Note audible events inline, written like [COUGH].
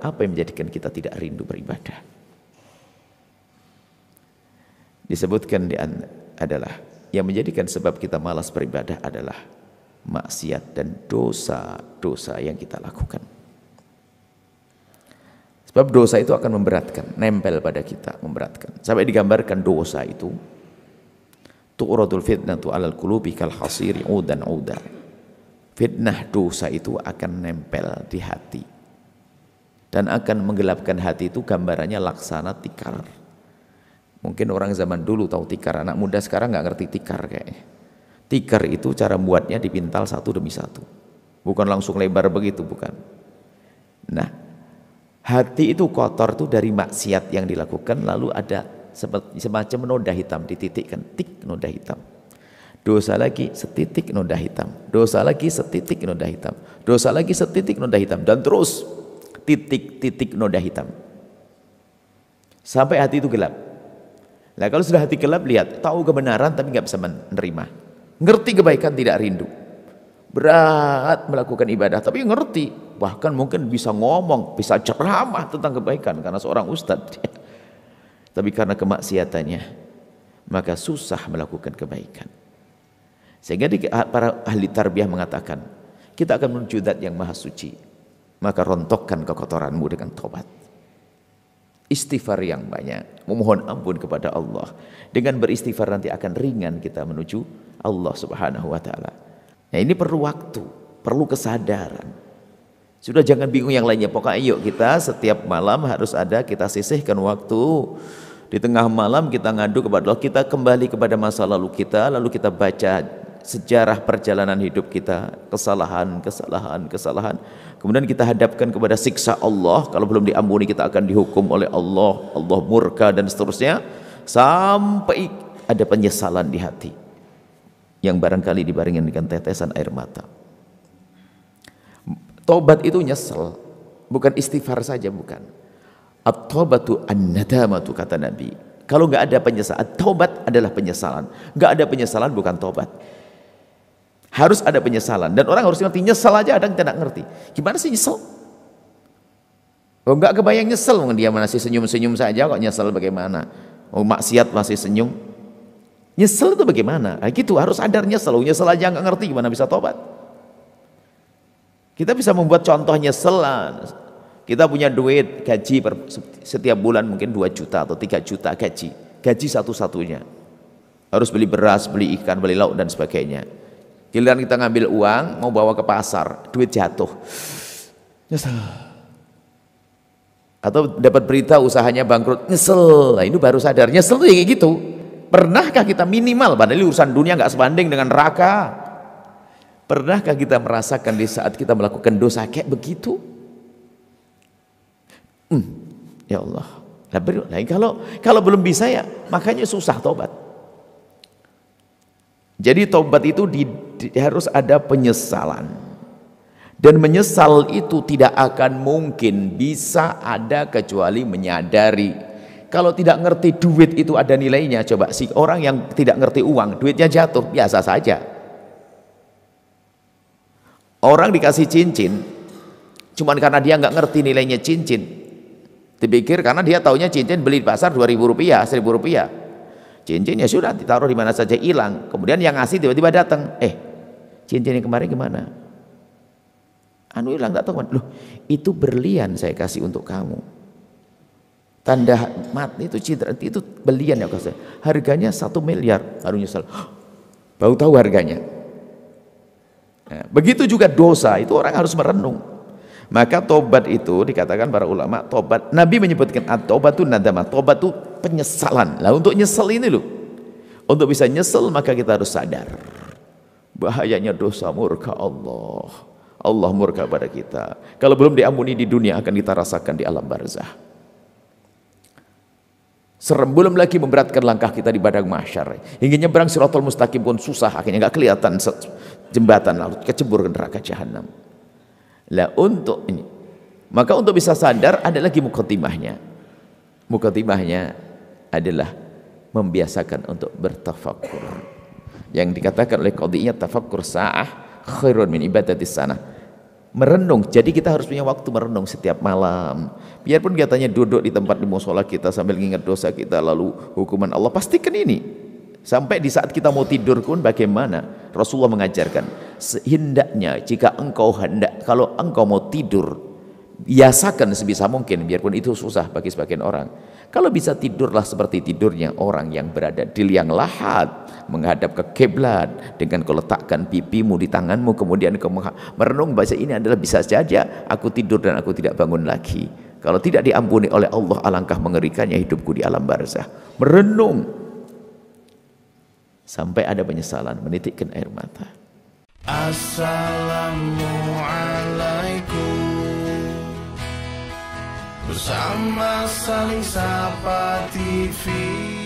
Apa yang menjadikan kita tidak rindu beribadah? Disebutkan di adalah yang menjadikan sebab kita malas beribadah adalah maksiat dan dosa-dosa yang kita lakukan. Sebab dosa itu akan memberatkan, nempel pada kita, memberatkan. Sampai digambarkan dosa itu tu'radul fitnatu 'alal qulubi kal udan Fitnah dosa itu akan nempel di hati dan akan menggelapkan hati itu gambarannya laksana tikar. Mungkin orang zaman dulu tahu tikar, anak muda sekarang nggak ngerti tikar kayaknya. Tikar itu cara buatnya dipintal satu demi satu. Bukan langsung lebar begitu, bukan. Nah, hati itu kotor tuh dari maksiat yang dilakukan lalu ada semacam noda hitam dititikkan, tik noda hitam. Dosa lagi setitik noda hitam, dosa lagi setitik noda hitam, dosa lagi setitik noda hitam dan terus titik-titik noda hitam. Sampai hati itu gelap. Nah kalau sudah hati gelap lihat, tahu kebenaran tapi nggak bisa menerima. Ngerti kebaikan tidak rindu. Berat melakukan ibadah tapi ngerti. Bahkan mungkin bisa ngomong, bisa ceramah tentang kebaikan karena seorang ustadz. [LAUGHS] Tapi karena kemaksiatannya, maka susah melakukan kebaikan. Sehingga para ahli tarbiyah mengatakan, kita akan menuju zat yang maha suci, maka rontokkan kekotoranmu dengan tobat. Istighfar yang banyak, memohon ampun kepada Allah. Dengan beristighfar nanti akan ringan kita menuju Allah Subhanahu wa taala. Nah, ini perlu waktu, perlu kesadaran. Sudah jangan bingung yang lainnya. Pokoknya yuk kita setiap malam harus ada kita sisihkan waktu di tengah malam kita ngadu kepada Allah, kita kembali kepada masa lalu kita, lalu kita baca sejarah perjalanan hidup kita, kesalahan, kesalahan, kesalahan. Kemudian kita hadapkan kepada siksa Allah, kalau belum diampuni kita akan dihukum oleh Allah, Allah murka dan seterusnya sampai ada penyesalan di hati yang barangkali dibaringkan dengan tetesan air mata. Tobat itu nyesel, bukan istighfar saja bukan. at tobatu an-nadamatu kata Nabi. Kalau nggak ada penyesalan, tobat adalah penyesalan. Nggak ada penyesalan bukan tobat harus ada penyesalan dan orang harus ngerti nyesel aja ada yang tidak ngerti. Gimana sih nyesel? Oh, nggak kebayang nyesel dia masih senyum-senyum saja kok nyesel bagaimana? Oh, maksiat masih senyum. Nyesel itu bagaimana? Nah, gitu harus sadar nyesel. Oh, nyesel aja nggak ngerti gimana bisa tobat. Kita bisa membuat contoh nyesel lah. Kita punya duit gaji per, setiap bulan mungkin 2 juta atau 3 juta gaji. Gaji satu-satunya. Harus beli beras, beli ikan, beli lauk dan sebagainya. Giliran kita ngambil uang, mau bawa ke pasar, duit jatuh. Nyesel. Atau dapat berita usahanya bangkrut, nyesel. Nah, ini baru sadar, nyesel tuh kayak gitu. Pernahkah kita minimal, padahal urusan dunia nggak sebanding dengan neraka. Pernahkah kita merasakan di saat kita melakukan dosa kayak begitu? Hmm, ya Allah. Nah, kalau kalau belum bisa ya, makanya susah tobat. Jadi tobat itu di harus ada penyesalan. Dan menyesal itu tidak akan mungkin bisa ada kecuali menyadari. Kalau tidak ngerti duit itu ada nilainya, coba si orang yang tidak ngerti uang, duitnya jatuh, biasa saja. Orang dikasih cincin, cuman karena dia nggak ngerti nilainya cincin. Dipikir karena dia taunya cincin beli di pasar 2000 rupiah, 1000 rupiah. cincinnya sudah ditaruh di mana saja hilang. Kemudian yang ngasih tiba-tiba datang, eh cincin yang kemarin gimana? Anu hilang tak tahu Loh, itu berlian saya kasih untuk kamu. Tanda mat itu nanti itu belian ya kasih. Harganya satu miliar. Baru nyesel. [GASPS] Baru tahu harganya. Nah, begitu juga dosa itu orang harus merenung. Maka tobat itu dikatakan para ulama tobat. Nabi menyebutkan at tobat itu nadamah. Tobat itu penyesalan. Lah untuk nyesel ini loh. Untuk bisa nyesel maka kita harus sadar bahayanya dosa murka Allah. Allah murka pada kita. Kalau belum diampuni di dunia akan kita rasakan di alam barzah. Serem belum lagi memberatkan langkah kita di padang mahsyar. Hingga nyebrang siratul mustaqim pun susah akhirnya nggak kelihatan jembatan lalu kecebur ke neraka jahanam. Lah untuk ini, maka untuk bisa sadar ada lagi mukatimahnya. Mukatimahnya adalah membiasakan untuk bertafakur yang dikatakan oleh qadhinya tafakkur sa'ah khairun min ibadati sana merenung jadi kita harus punya waktu merenung setiap malam biarpun katanya duduk di tempat di musola kita sambil ingat dosa kita lalu hukuman Allah pastikan ini sampai di saat kita mau tidur pun bagaimana Rasulullah mengajarkan sehendaknya jika engkau hendak kalau engkau mau tidur biasakan sebisa mungkin biarpun itu susah bagi sebagian orang kalau bisa tidurlah seperti tidurnya orang yang berada di liang lahat menghadap ke keblat dengan kau pipimu di tanganmu kemudian kau merenung bahasa ini adalah bisa saja aku tidur dan aku tidak bangun lagi kalau tidak diampuni oleh Allah alangkah mengerikannya hidupku di alam barzah merenung sampai ada penyesalan menitikkan air mata Assalamualaikum Sama saling sapa TV.